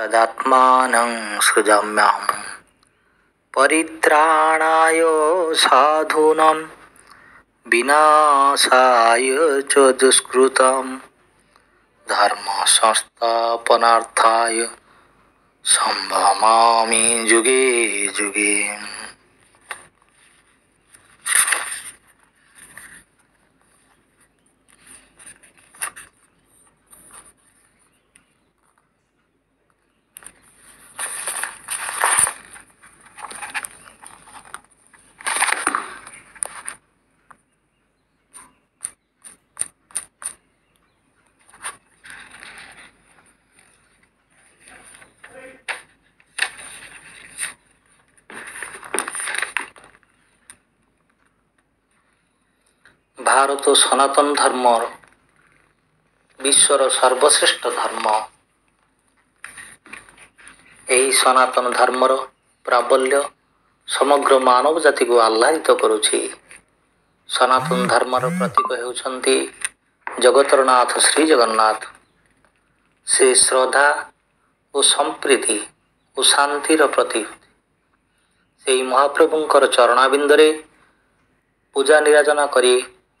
तदात्मानं सृजाम्यहं परित्राणाय साधूनां विनाशाय च दुष्कृतं धर्मसंस्थापनार्थाय सम्भमामि युगे जुगे ଭାରତ ସନାତନ ଧର୍ମ ବିଶ୍ୱର ସର୍ବଶ୍ରେଷ୍ଠ ଧର୍ମ ଏହି ସନାତନ ଧର୍ମର ପ୍ରାବଲ୍ୟ ସମଗ୍ର ମାନବ ଜାତିକୁ ଆହ୍ଲାଦିତ କରୁଛି ସନାତନ ଧର୍ମର ପ୍ରତୀକ ହେଉଛନ୍ତି ଜଗତର ନାଥ ଶ୍ରୀ ଜଗନ୍ନାଥ ସେ ଶ୍ରଦ୍ଧା ଓ ସମ୍ପ୍ରୀତି ଓ ଶାନ୍ତିର ପ୍ରତୀକ ସେହି ମହାପ୍ରଭୁଙ୍କର ଚରଣାବିନ୍ଦରେ ପୂଜା ନିରାଜନା କରି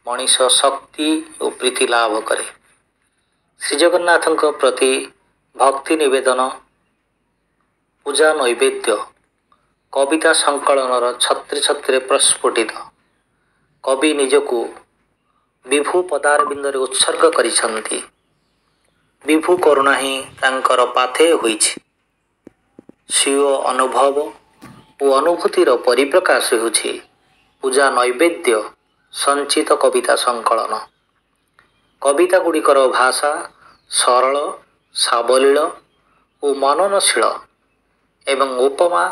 ମଣିଷ ଶକ୍ତି ଓ ପ୍ରୀତି ଲାଭ କରେ ଶ୍ରୀଜଗନ୍ନାଥଙ୍କ ପ୍ରତି ଭକ୍ତି ନିବେଦନ ପୂଜା ନୈବେଦ୍ୟ କବିତା ସଂକଳନର ଛତ୍ରେ ଛତ୍ରେ ପ୍ରସ୍ଫୁଟିତ କବି ନିଜକୁ ବିଭୁ ପଦାରବିନ୍ଦରେ ଉତ୍ସର୍ଗ କରିଛନ୍ତି ବିଭୁ କରୁଣା ହିଁ ତାଙ୍କର ପାଥେ ହୋଇଛି ସ୍ୱୀୟ ଅନୁଭବ ଓ ଅନୁଭୂତିର ପରିପ୍ରକାଶ ହେଉଛି ପୂଜା ନୈବେଦ୍ୟ ସଞ୍ଚିତ କବିତା ସଂକଳନ କବିତା ଗୁଡ଼ିକର ଭାଷା ସରଳ ସାବଲୀଳ ଓ ମନନଶୀଳ ଏବଂ ଉପମା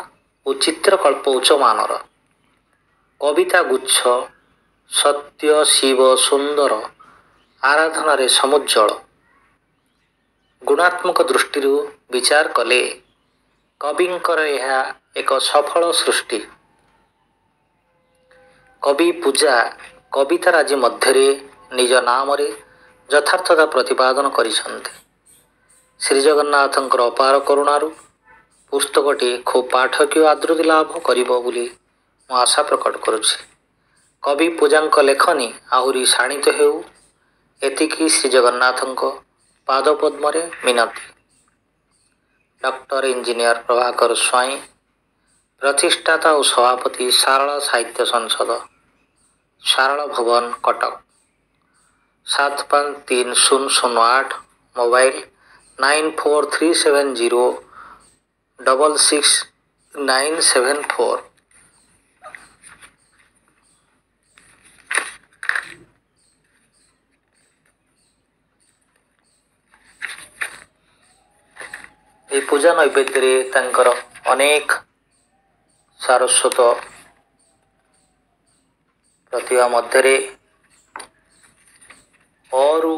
ଓ ଚିତ୍ରକଳ୍ପ ଉଚ୍ଚମାନର କବିତା ଗୁଚ୍ଛ ସତ୍ୟ ଶିବ ସୁନ୍ଦର ଆରାଧନାରେ ସମୁଜ୍ଜଳ ଗୁଣାତ୍ମକ ଦୃଷ୍ଟିରୁ ବିଚାର କଲେ କବିଙ୍କର ଏହା ଏକ ସଫଳ ସୃଷ୍ଟି କବି ପୂଜା କବିତା ରାଜି ମଧ୍ୟରେ ନିଜ ନାମରେ ଯଥାର୍ଥତା ପ୍ରତିପାଦନ କରିଛନ୍ତି ଶ୍ରୀଜଗନ୍ନାଥଙ୍କର ଅପାର କରୁଣାରୁ ପୁସ୍ତକଟି ଖୁବ୍ ପାଠକୀୟ ଆଦୃତି ଲାଭ କରିବ ବୋଲି ମୁଁ ଆଶା ପ୍ରକଟ କରୁଛି କବି ପୂଜାଙ୍କ ଲେଖନୀ ଆହୁରି ଶାଣିତ ହେଉ ଏତିକି ଶ୍ରୀଜଗନ୍ନାଥଙ୍କ ପାଦପଦ୍ମରେ ମିନତି ଡକ୍ଟର ଇଞ୍ଜିନିୟର ପ୍ରଭାକର ସ୍ୱାଇଁ প্রতিষ্ঠাতা ও সভাপতি সারলা সাহিত্য সংসদ সারলা ভবন কটক সাত পাঁচ তিন শূন্য শূন্য আট mobile nine four three seven zero double six nine seven four এই পূজা নৈবেদ্যে ତାଙ୍କର অনেক ସାରସ୍ୱତ ପ୍ରତିଭା ମଧ୍ୟରେ ଅରୁ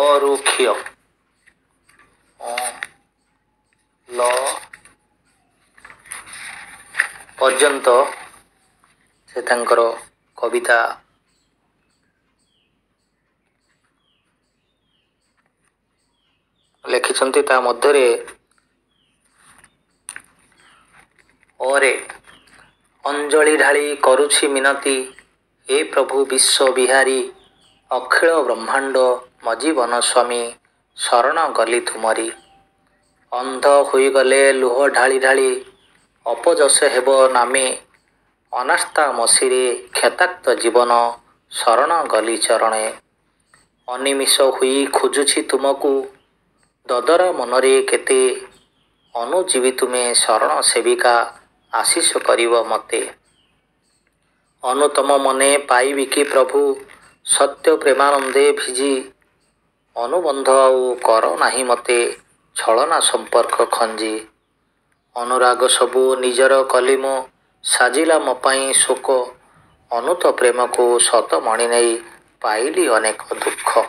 ଅରୁକ୍ଷ ଲ ପର୍ଯ୍ୟନ୍ତ ସେ ତାଙ୍କର କବିତା ଲେଖିଛନ୍ତି ତା ମଧ୍ୟରେ ଅରେ ଅଞ୍ଜଳି ଢାଳି କରୁଛି ମିନତି ହେ ପ୍ରଭୁ ବିଶ୍ୱବିହାରୀ ଅଖିଳ ବ୍ରହ୍ମାଣ୍ଡ ମଜୀବନ ସ୍ୱାମୀ ଶରଣ ଗଲି ତୁମରି ଅନ୍ଧ ହୋଇଗଲେ ଲୁହ ଢାଳି ଢାଳି ଅପଜସ ହେବ ନାମେ ଅନାସ୍ଥା ମସିରେ କ୍ଷତାକ୍ତ ଜୀବନ ଶରଣ ଗଲି ଚରଣେ ଅନିମିଷ ହୋଇ ଖୋଜୁଛି ତୁମକୁ ଦଦର ମନରେ କେତେ ଅନୁଜୀବି ତୁମେ ଶରଣ ସେବିକା ଆଶିଷ କରିବ ମୋତେ ଅନୁତମ ମନେ ପାଇବି କି ପ୍ରଭୁ ସତ୍ୟ ପ୍ରେମାନନ୍ଦେ ଭିଜି ଅନୁବନ୍ଧ ଆଉ କର ନାହିଁ ମୋତେ ଛଳନା ସମ୍ପର୍କ ଖଞ୍ଜି ଅନୁରାଗ ସବୁ ନିଜର କଲିମ ସାଜିଲା ମୋ ପାଇଁ ଶୋକ ଅନୁତ ପ୍ରେମକୁ ସତ ମଣି ନେଇ ପାଇଲି ଅନେକ ଦୁଃଖ